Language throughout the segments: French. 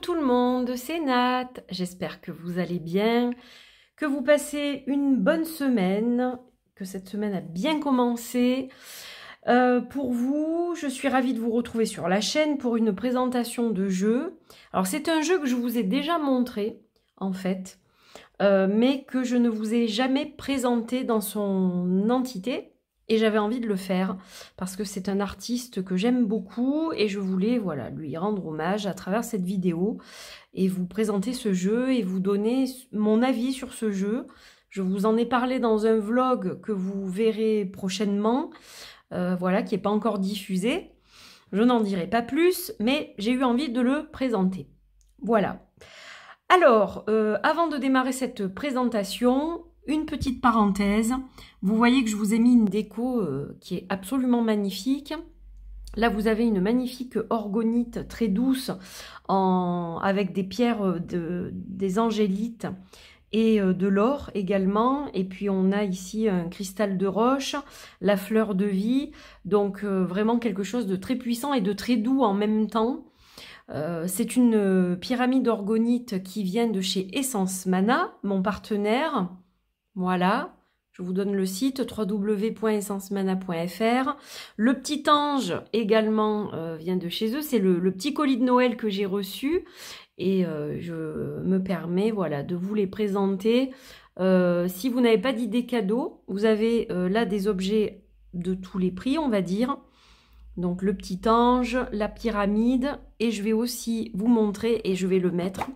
tout le monde, c'est Nat. J'espère que vous allez bien, que vous passez une bonne semaine, que cette semaine a bien commencé. Euh, pour vous, je suis ravie de vous retrouver sur la chaîne pour une présentation de jeu. Alors c'est un jeu que je vous ai déjà montré en fait, euh, mais que je ne vous ai jamais présenté dans son entité et j'avais envie de le faire parce que c'est un artiste que j'aime beaucoup et je voulais voilà lui rendre hommage à travers cette vidéo et vous présenter ce jeu et vous donner mon avis sur ce jeu. Je vous en ai parlé dans un vlog que vous verrez prochainement, euh, voilà, qui n'est pas encore diffusé. Je n'en dirai pas plus, mais j'ai eu envie de le présenter. Voilà. Alors, euh, avant de démarrer cette présentation, une petite parenthèse, vous voyez que je vous ai mis une déco euh, qui est absolument magnifique. Là, vous avez une magnifique orgonite très douce en, avec des pierres euh, de, des angélites et euh, de l'or également. Et puis on a ici un cristal de roche, la fleur de vie. Donc vraiment quelque chose de très puissant et de très doux en même temps. c'est une pyramide orgonite qui vient de chez Essence Mana, mon partenaire. Voilà, je vous donne le site www.essencemana.fr. Le petit ange également euh, vient de chez eux. C'est le, petit colis de Noël que j'ai reçu. Et euh, je me permets voilà, de vous les présenter. Euh, si vous n'avez pas d'idée cadeau, vous avez là des objets de tous les prix, on va dire. Donc le petit ange, la pyramide. Et je vais aussi vous montrer, et je vais le mettre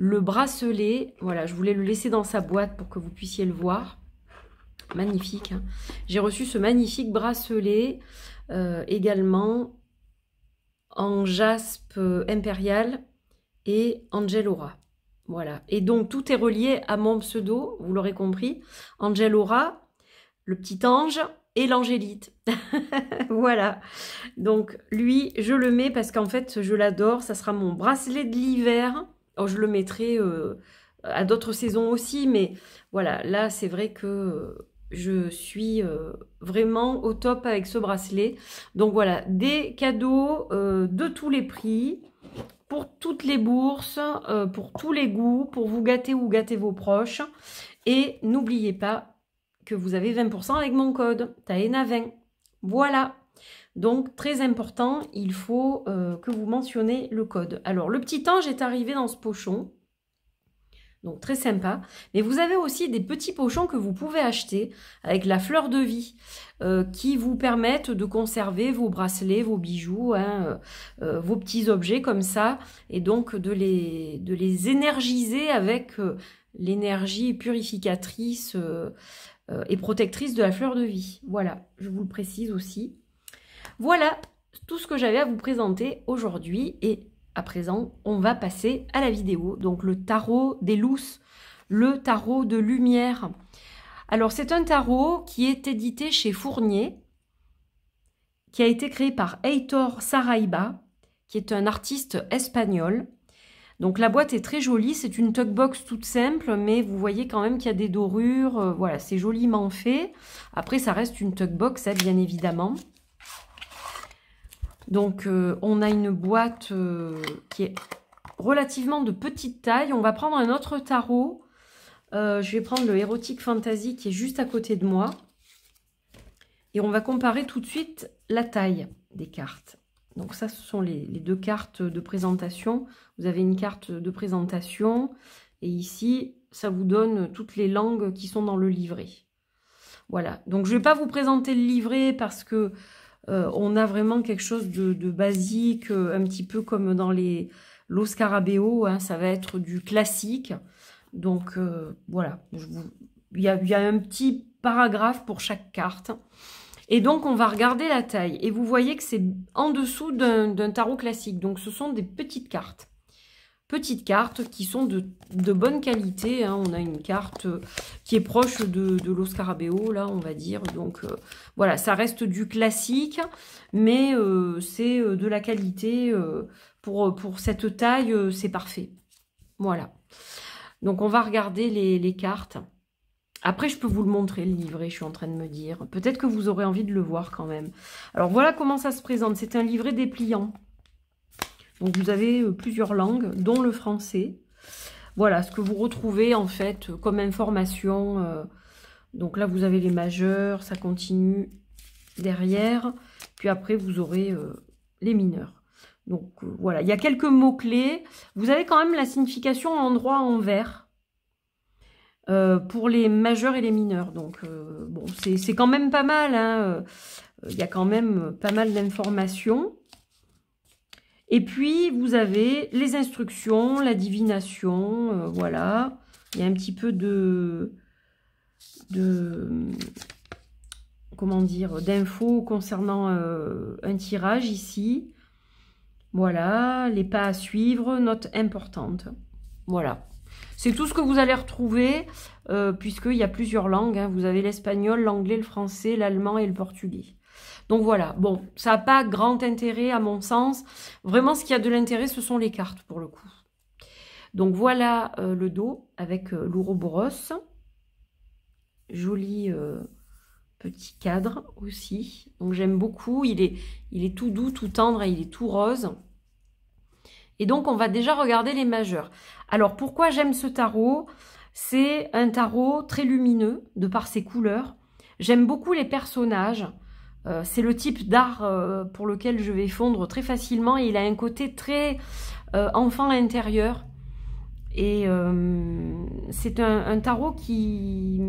le bracelet, voilà, je voulais le laisser dans sa boîte pour que vous puissiez le voir. Magnifique. Hein. J'ai reçu ce magnifique bracelet euh, également en jaspe euh, impérial et Angelora. Voilà. Et donc, tout est relié à mon pseudo, vous l'aurez compris. Angelora, le petit ange et l'angélite. voilà. Donc, lui, je le mets parce qu'en fait, je l'adore. Ça sera mon bracelet de l'hiver je le mettrai euh, à d'autres saisons aussi, mais voilà, là c'est vrai que euh, je suis euh, vraiment au top avec ce bracelet. Donc voilà, des cadeaux de tous les prix, pour toutes les bourses, pour tous les goûts, pour vous gâter ou gâter vos proches. Et n'oubliez pas que vous avez 20% avec mon code TAENA20. Voilà donc, très important, il faut euh, que vous mentionnez le code. Alors, le petit ange est arrivé dans ce pochon. Donc, très sympa. Mais vous avez aussi des petits pochons que vous pouvez acheter avec la fleur de vie euh, qui vous permettent de conserver vos bracelets, vos bijoux, hein, euh, vos petits objets comme ça. Et donc, de de les énergiser avec l'énergie purificatrice et protectrice de la fleur de vie. Voilà, je vous le précise aussi. Voilà tout ce que j'avais à vous présenter aujourd'hui et à présent, on va passer à la vidéo. Donc le tarot des loups, le tarot de lumière. Alors c'est un tarot qui est édité chez Fournier, qui a été créé par Heitor Saraiba, qui est un artiste espagnol. Donc la boîte est très jolie, c'est une box toute simple, mais vous voyez quand même qu'il y a des dorures, euh, voilà, c'est joliment fait. Après, ça reste une box, hein, bien évidemment. Donc, euh, on a une boîte euh, qui est relativement de petite taille. On va prendre un autre tarot. Euh, je vais prendre le Erotic Fantasy qui est juste à côté de moi. Et on va comparer tout de suite la taille des cartes. Donc ça, ce sont les deux cartes de présentation. Vous avez une carte de présentation. Et ici, ça vous donne toutes les langues qui sont dans le livret. Voilà. Donc je ne vais pas vous présenter le livret parce que euh, on a vraiment quelque chose de, basique, euh, un petit peu comme dans les hein, ça va être du classique. Donc euh, voilà, il y a, un petit paragraphe pour chaque carte. Et donc on va regarder la taille. Et vous voyez que c'est en dessous d'un tarot classique. Donc ce sont des petites cartes petites cartes qui sont de, bonne qualité. Hein. On a une carte euh, qui est proche de, de l'Oscarabéo, là, on va dire. Donc, euh, voilà, ça reste du classique, mais euh, c'est de la qualité. pour, pour cette taille, c'est parfait. Voilà. Donc, on va regarder les, les cartes. Après, je peux vous le montrer, le livret, je suis en train de me dire. Peut-être que vous aurez envie de le voir quand même. Alors, voilà comment ça se présente. C'est un livret dépliant. Donc vous avez euh, plusieurs langues, dont le français. Voilà ce que vous retrouvez en fait comme information. Euh, donc là vous avez les majeurs, ça continue derrière. Puis après vous aurez euh, les mineurs. Donc voilà, il y a quelques mots-clés. Vous avez quand même la signification en droit en vert. pour les majeurs et les mineurs. Donc, bon, c'est quand même pas mal. Hein. Il y a quand même pas mal d'informations. Et puis, vous avez les instructions, la divination, euh, voilà. Il y a un petit peu de... de comment dire, d'infos concernant euh, un tirage ici. Voilà, les pas à suivre, note importante. Voilà. C'est tout ce que vous allez retrouver, puisque euh, puisqu'il y a plusieurs langues. Hein. Vous avez l'espagnol, l'anglais, le français, l'allemand et le portugais. Donc voilà, bon, ça n'a pas grand intérêt à mon sens. Vraiment, ce qui a de l'intérêt, ce sont les cartes pour le coup. Donc voilà euh, le dos avec euh, l'ouroboros. Joli euh, petit cadre aussi. Donc j'aime beaucoup. Il est, il est tout doux, tout tendre et il est tout rose. Et donc on va déjà regarder les majeurs. Alors pourquoi j'aime ce tarot C'est un tarot très lumineux de par ses couleurs. J'aime beaucoup les personnages. Euh, c'est le type d'art euh, pour lequel je vais fondre très facilement. il a un côté très euh, enfant intérieur. Et c'est un, tarot qui,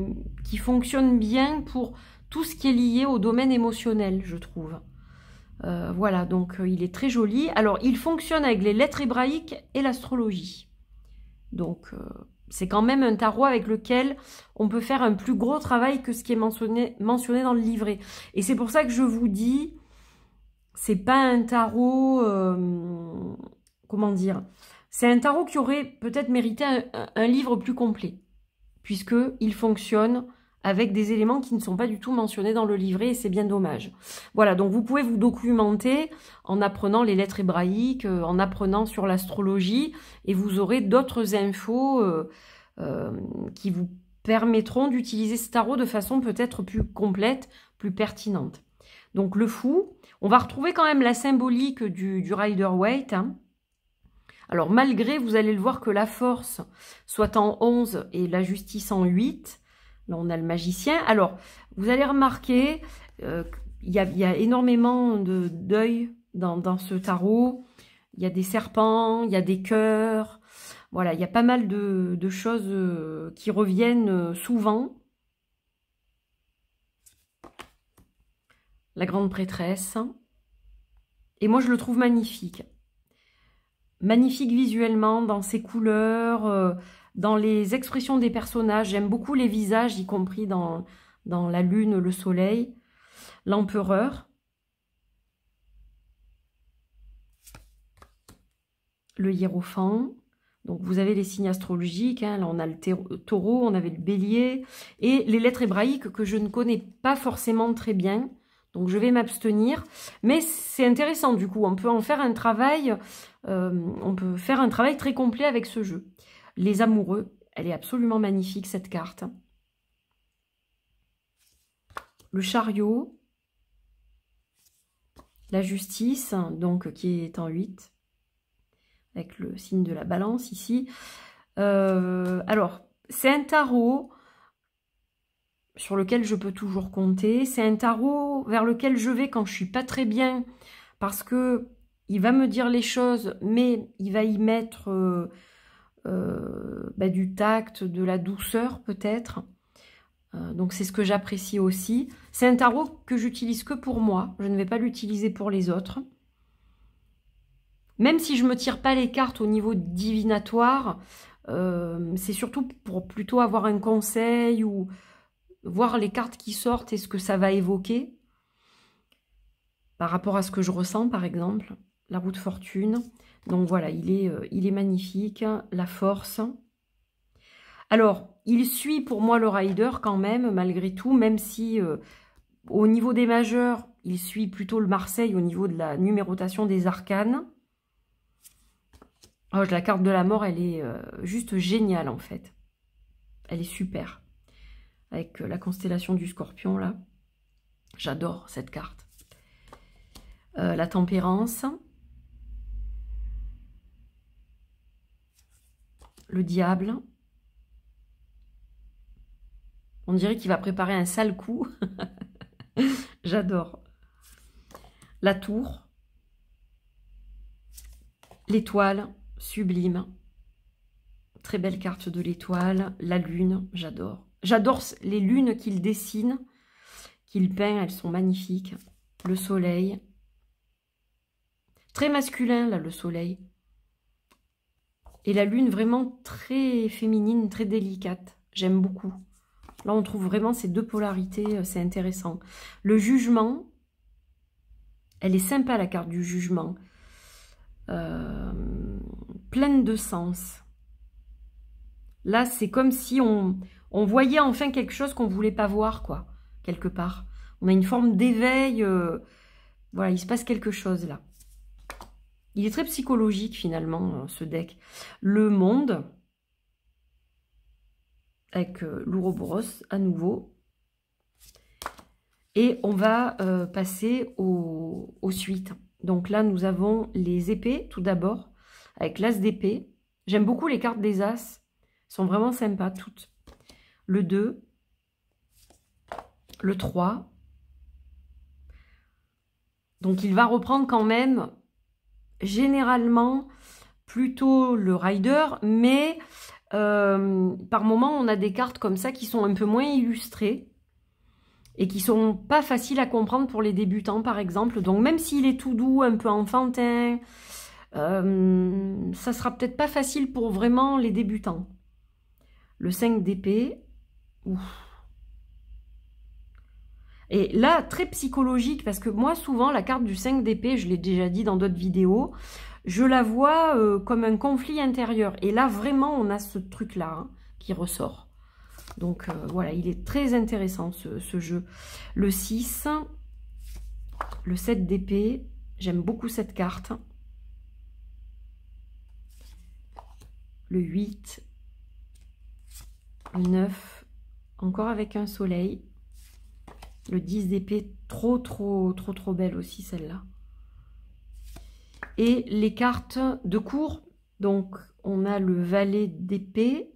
qui fonctionne bien pour tout ce qui est lié au domaine émotionnel, je trouve. voilà, donc il est très joli. Alors, il fonctionne avec les lettres hébraïques et l'astrologie. Donc, c'est quand même un tarot avec lequel on peut faire un plus gros travail que ce qui est mentionné, mentionné dans le livret. Et c'est pour ça que je vous dis, c'est pas un tarot, euh, comment dire, c'est un tarot qui aurait peut-être mérité un, un, livre plus complet, puisque il fonctionne avec des éléments qui ne sont pas du tout mentionnés dans le livret et c'est bien dommage. Voilà, donc vous pouvez vous documenter en apprenant les lettres hébraïques, euh, en apprenant sur l'astrologie et vous aurez d'autres infos euh, euh, qui vous permettront d'utiliser ce de façon peut-être plus complète, plus pertinente. Donc le fou, on va retrouver quand même la symbolique du, Rider-Waite. Hein. Alors malgré, vous allez le voir, que la force soit en 11 et la justice en 8, Là, on a le magicien. Alors, vous allez remarquer, euh, il, y a, énormément de deuil dans, ce tarot. Il y a des serpents, il y a des cœurs. Voilà, il y a pas mal de, de choses euh, qui reviennent euh, souvent. La grande prêtresse. Et moi, je le trouve magnifique magnifique visuellement dans ses couleurs. Dans les expressions des personnages, j'aime beaucoup les visages, y compris dans, dans la lune, le soleil, l'empereur. le hiérophant. Donc vous avez les signes astrologiques, hein. là on a le taureau, on avait le bélier, et les lettres hébraïques que je ne connais pas forcément très bien, donc je vais m'abstenir. Mais c'est intéressant du coup, on peut en faire un travail, euh, on peut faire un travail très complet avec ce jeu les amoureux. Elle est absolument magnifique, cette carte. Le chariot, la justice, donc qui est en 8, avec le signe de la balance ici. Euh, alors, c'est un tarot sur lequel je peux toujours compter. C'est un tarot vers lequel je vais quand je suis pas très bien, parce que il va me dire les choses, mais il va y mettre... Euh, euh, bah, du tact, de la douceur peut-être. Euh, donc c'est ce que j'apprécie aussi. C'est un tarot que j'utilise que pour moi. Je ne vais pas l'utiliser pour les autres. Même si je ne me tire pas les cartes au niveau divinatoire, euh, c'est surtout pour plutôt avoir un conseil ou voir les cartes qui sortent et ce que ça va évoquer par rapport à ce que je ressens, par exemple, la route de fortune. Donc voilà, il est, euh, il est magnifique, la force. Alors, il suit pour moi le rider quand même, malgré tout, même si euh, au niveau des majeurs, il suit plutôt le Marseille au niveau de la numérotation des arcanes. Oh, la carte de la mort, elle est euh, juste géniale en fait. Elle est super. Avec la constellation du scorpion là. J'adore cette carte. la tempérance. le diable. On dirait qu'il va préparer un sale coup. J'adore. La tour. L'étoile, sublime. Très belle carte de l'étoile. La lune, j'adore. J'adore les lunes qu'il dessine, qu'il peint, elles sont magnifiques. Le soleil. Très masculin, là, le soleil. Et la lune vraiment très féminine, très délicate. J'aime beaucoup. Là, on trouve vraiment ces deux polarités, euh, c'est intéressant. Le jugement, elle est sympa la carte du jugement. Euh, pleine de sens. Là, c'est comme si on, on, voyait enfin quelque chose qu'on ne voulait pas voir, quoi, quelque part. On a une forme d'éveil. Euh, voilà, il se passe quelque chose là. Il est très psychologique finalement, euh, ce deck. Le monde, avec euh, l'Ouroboros à nouveau. Et on va euh, passer aux suites. Donc là, nous avons les épées tout d'abord, avec l'as d'épée. J'aime beaucoup les cartes des as, sont vraiment sympas toutes. Le 2, le 3. Donc il va reprendre quand même généralement plutôt le rider, mais euh, par moment on a des cartes comme ça qui sont un peu moins illustrées et qui sont pas faciles à comprendre pour les débutants par exemple. Donc même s'il est tout doux, un peu enfantin, euh, ça sera peut-être pas facile pour vraiment les débutants. Le 5 d'épée, ou et là, très psychologique, parce que moi, souvent, la carte du 5 d'épée, je l'ai déjà dit dans d'autres vidéos, je la vois euh, comme un conflit intérieur. Et là, vraiment, on a ce truc-là hein, qui ressort. Donc euh, voilà, il est très intéressant ce, ce jeu. Le 6, le 7 d'épée, j'aime beaucoup cette carte. Le 8, le 9, encore avec un soleil. Le 10 d'épée, trop, trop, trop, trop belle aussi, celle-là. Et les cartes de cours. Donc, on a le valet d'épée.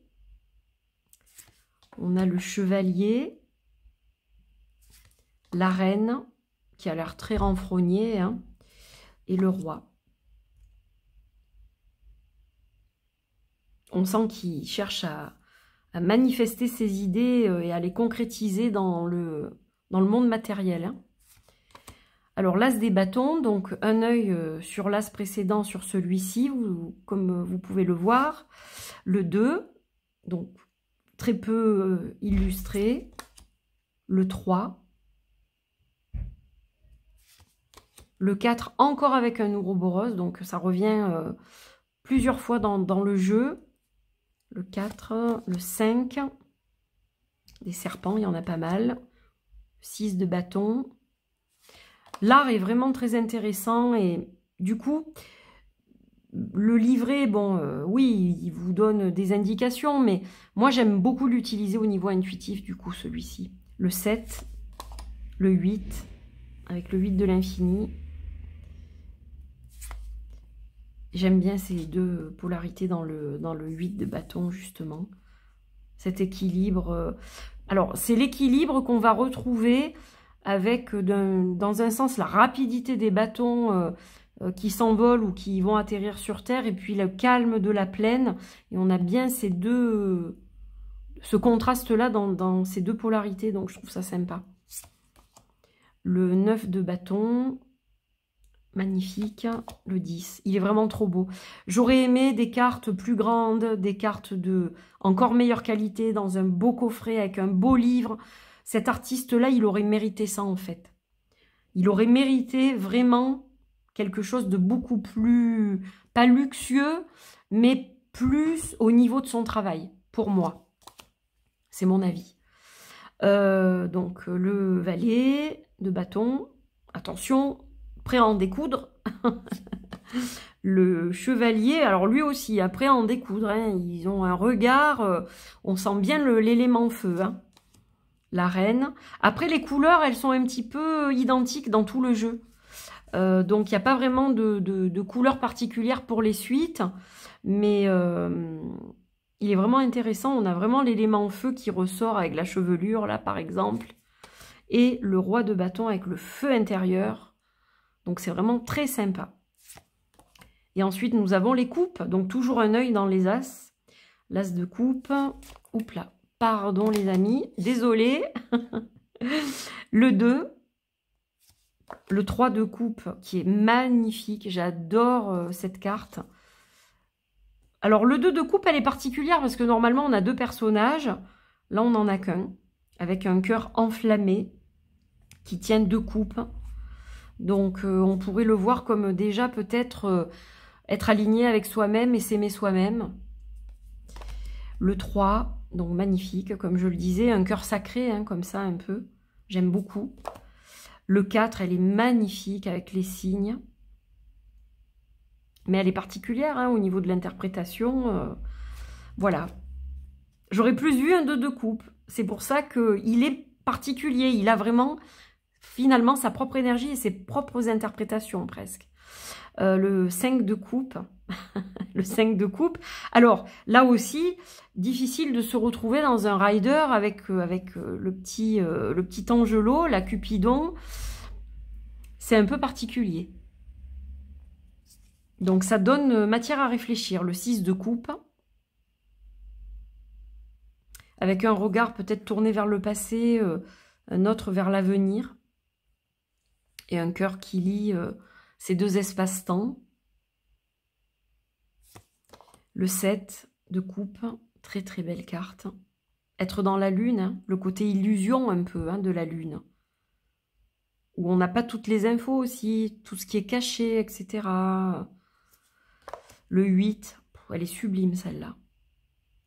On a le chevalier. La reine, qui a l'air très renfrognée. Hein, et le roi. On sent qu'il cherche à, à manifester ses idées euh, et à les concrétiser dans le, dans le monde matériel. Hein. Alors l'as des bâtons, donc un œil euh, sur l'as précédent, sur celui-ci, comme euh, vous pouvez le voir. Le 2, donc très peu euh, illustré. Le 3. Le 4, encore avec un Ouroboros, donc ça revient plusieurs fois dans, dans, le jeu. Le 4, le 5, des serpents, il y en a pas mal. 6 de bâton. L'art est vraiment très intéressant et du coup, le livret, bon, euh, oui, il vous donne des indications, mais moi, j'aime beaucoup l'utiliser au niveau intuitif, du coup, celui-ci. Le 7, le 8, avec le 8 de l'infini. J'aime bien ces deux polarités dans le, dans le 8 de bâton, justement. Cet équilibre. Euh, alors, c'est l'équilibre qu'on va retrouver avec, euh, dans un sens, la rapidité des bâtons euh, euh, qui s'envolent ou qui vont atterrir sur Terre, et puis le calme de la plaine. Et on a bien ces deux, ce contraste-là dans, dans ces deux polarités, donc je trouve ça sympa. Le 9 de bâton, Magnifique, le 10. Il est vraiment trop beau. J'aurais aimé des cartes plus grandes, des cartes de encore meilleure qualité, dans un beau coffret, avec un beau livre. Cet artiste-là, il aurait mérité ça, en fait. Il aurait mérité vraiment quelque chose de beaucoup plus, pas luxueux, mais plus au niveau de son travail, pour moi. C'est mon avis. Euh, donc, le valet de bâton, attention, prêt en découdre. le chevalier, alors lui aussi, après en découdre. Hein. Ils ont un regard, euh, on sent bien l'élément feu. Hein. La reine. Après, les couleurs, elles sont un petit peu identiques dans tout le jeu. Euh, donc, il n'y a pas vraiment de, couleurs couleur particulière pour les suites. Mais euh, il est vraiment intéressant. On a vraiment l'élément feu qui ressort avec la chevelure, là, par exemple. Et le roi de bâton avec le feu intérieur. Donc c'est vraiment très sympa. Et ensuite, nous avons les coupes. Donc toujours un œil dans les as. L'as de coupe. Oups là. Pardon les amis. Désolé. le 2. Le 3 de coupe qui est magnifique. J'adore euh, cette carte. Alors le 2 de coupe, elle est particulière parce que normalement, on a deux personnages. Là, on n'en a qu'un. Avec un cœur enflammé qui tient deux coupes. Donc euh, on pourrait le voir comme déjà peut-être euh, être aligné avec soi-même et s'aimer soi-même. Le 3, donc magnifique, comme je le disais, un cœur sacré, hein, comme ça un peu. J'aime beaucoup. Le 4, elle est magnifique avec les signes. Mais elle est particulière hein, au niveau de l'interprétation. Euh, voilà. J'aurais plus vu un 2 de coupe. C'est pour ça qu'il est particulier. Il a vraiment finalement sa propre énergie et ses propres interprétations presque. Euh, le 5 de coupe. le 5 de coupe. Alors, là aussi, difficile de se retrouver dans un rider avec, euh, avec euh, le, petit, le petit angelot, la Cupidon. C'est un peu particulier. Donc, ça donne matière à réfléchir. Le 6 de coupe. Avec un regard peut-être tourné vers le passé, un autre vers l'avenir et un cœur qui lie euh, ces deux espaces-temps. Le 7 de coupe, très très belle carte. Être dans la lune, hein, le côté illusion un peu hein, de la lune. Où on n'a pas toutes les infos aussi, tout ce qui est caché, etc. Le 8, elle est sublime celle-là.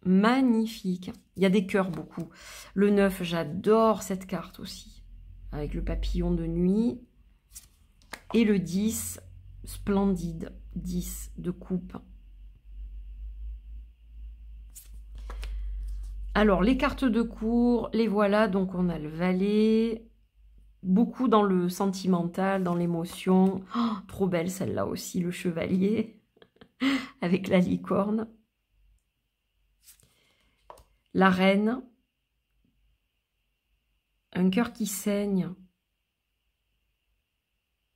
Magnifique. Il y a des cœurs beaucoup. Le 9, j'adore cette carte aussi. Avec le papillon de nuit. Et le 10, splendide, 10 de coupe. Alors, les cartes de cours, les voilà. Donc, on a le valet, beaucoup dans le sentimental, dans l'émotion. Oh, trop belle celle-là aussi, le chevalier avec la licorne. La reine, un cœur qui saigne,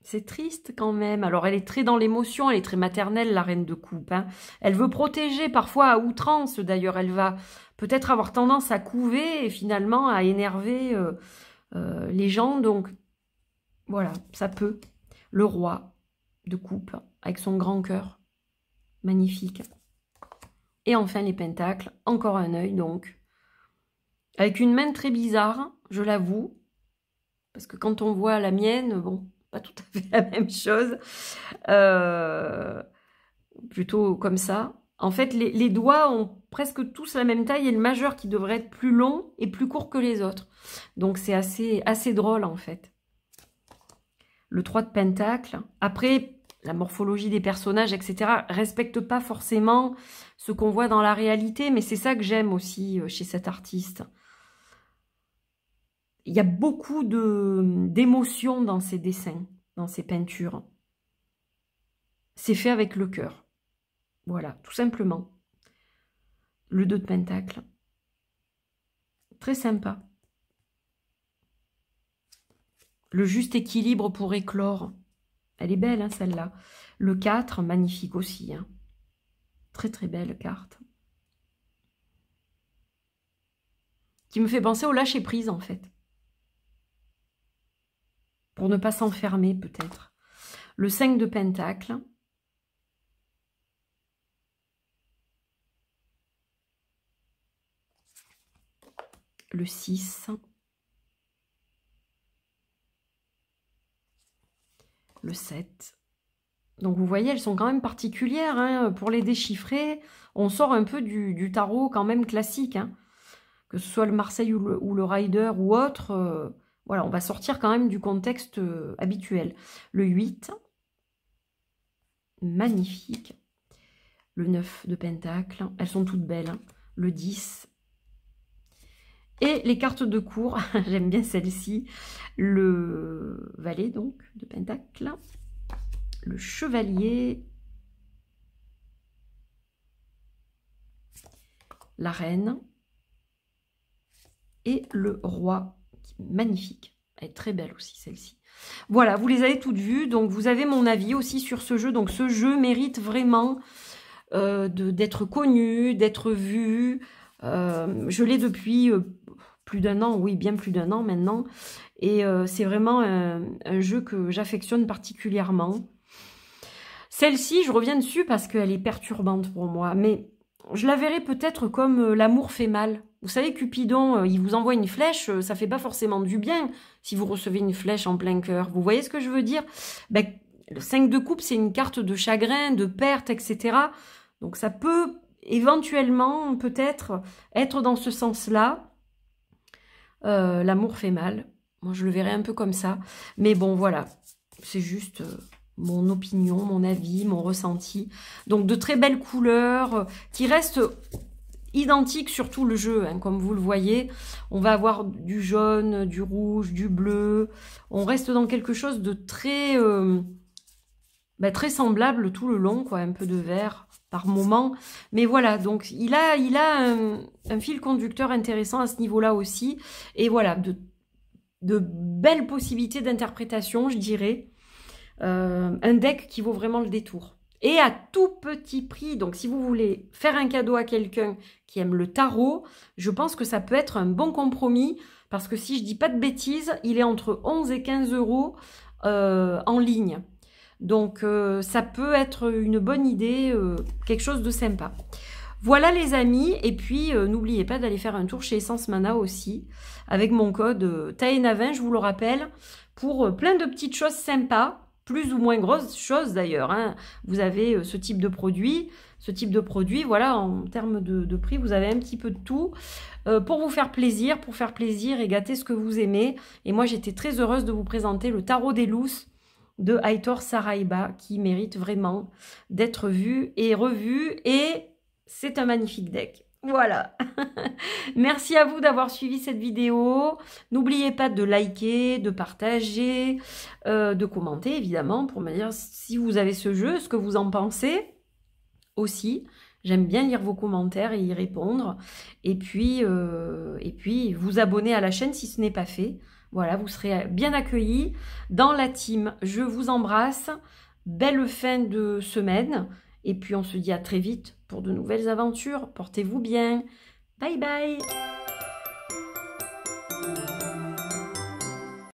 c'est triste quand même. Alors elle est très dans l'émotion, elle est très maternelle, la reine de coupe. Hein. Elle veut protéger parfois à outrance d'ailleurs. Elle va peut-être avoir tendance à couver et finalement à énerver euh, euh, les gens. Donc voilà, ça peut. Le roi de coupe avec son grand cœur. Magnifique. Et enfin les pentacles, encore un œil donc. Avec une main très bizarre, je l'avoue. Parce que quand on voit la mienne, bon, pas tout à fait la même chose. Euh, plutôt comme ça. En fait, les, les, doigts ont presque tous la même taille et le majeur qui devrait être plus long et plus court que les autres. Donc c'est assez, assez drôle en fait. Le 3 de pentacle. Après, la morphologie des personnages, etc., respecte pas forcément ce qu'on voit dans la réalité, mais c'est ça que j'aime aussi euh, chez cet artiste il y a beaucoup d'émotions dans ces dessins, dans ces peintures. C'est fait avec le cœur. Voilà, tout simplement. Le 2 de pentacle. Très sympa. Le juste équilibre pour éclore. Elle est belle, hein, celle-là. Le 4, magnifique aussi. Hein. Très, très belle carte. Qui me fait penser au lâcher-prise, en fait pour ne pas s'enfermer peut-être. Le 5 de Pentacle. Le 6. Le 7. Donc vous voyez, elles sont quand même particulières. Hein. Pour les déchiffrer, on sort un peu du, tarot quand même classique. Hein. Que ce soit le Marseille ou le, Rider ou autre, euh, voilà, on va sortir quand même du contexte euh, habituel. Le 8, magnifique. Le 9 de Pentacle, elles sont toutes belles. Hein. Le 10. Et les cartes de cours, j'aime bien celle-ci. Le valet, donc, de Pentacle. Le chevalier. La reine. Et le roi magnifique. Elle est très belle aussi, celle-ci. Voilà, vous les avez toutes vues. Donc, vous avez mon avis aussi sur ce jeu. Donc, ce jeu mérite vraiment euh, d'être connu, d'être vu. Euh, je l'ai depuis euh, plus d'un an, oui, bien plus d'un an maintenant. Et c'est vraiment un, jeu que j'affectionne particulièrement. Celle-ci, je reviens dessus parce qu'elle est perturbante pour moi. Mais je la verrais peut-être comme euh, l'amour fait mal. Vous savez, Cupidon, euh, il vous envoie une flèche, euh, ça fait pas forcément du bien si vous recevez une flèche en plein cœur. Vous voyez ce que je veux dire ben, Le 5 de coupe, c'est une carte de chagrin, de perte, etc. Donc ça peut éventuellement, peut-être, être dans ce sens-là. l'amour fait mal. Moi, je le verrais un peu comme ça. Mais bon, voilà. C'est juste mon opinion, mon avis, mon ressenti. Donc de très belles couleurs euh, qui restent identiques sur tout le jeu, hein, comme vous le voyez. On va avoir du jaune, du rouge, du bleu. On reste dans quelque chose de très, euh, bah, très semblable tout le long, quoi, un peu de vert par moment. Mais voilà, donc il a, il a un, fil conducteur intéressant à ce niveau-là aussi. Et voilà, de belles possibilités d'interprétation, je dirais. Euh, un deck qui vaut vraiment le détour. Et à tout petit prix, donc si vous voulez faire un cadeau à quelqu'un qui aime le tarot, je pense que ça peut être un bon compromis, parce que si je dis pas de bêtises, il est entre 11 et 15 euros euh, en ligne. Donc euh, ça peut être une bonne idée, quelque chose de sympa. Voilà les amis, et puis n'oubliez pas d'aller faire un tour chez Essence Mana aussi, avec mon code TAENA20, je vous le rappelle, pour plein de petites choses sympas plus ou moins grosses chose d'ailleurs. Hein. Vous avez euh, ce type de produit, ce type de produit, voilà, en termes de, prix, vous avez un petit peu de tout euh, pour vous faire plaisir, pour faire plaisir et gâter ce que vous aimez. Et moi, j'étais très heureuse de vous présenter le tarot des Lous de Aitor Saraiba qui mérite vraiment d'être vu et revu et c'est un magnifique deck. Voilà. Merci à vous d'avoir suivi cette vidéo. N'oubliez pas de liker, de partager, euh, de commenter évidemment pour me dire si vous avez ce jeu, ce que vous en pensez aussi. J'aime bien lire vos commentaires et y répondre. Et puis, euh, et puis vous abonner à la chaîne si ce n'est pas fait. Voilà, vous serez bien accueillis dans la team. Je vous embrasse. Belle fin de semaine et puis on se dit à très vite pour de nouvelles aventures. Portez-vous bien. Bye bye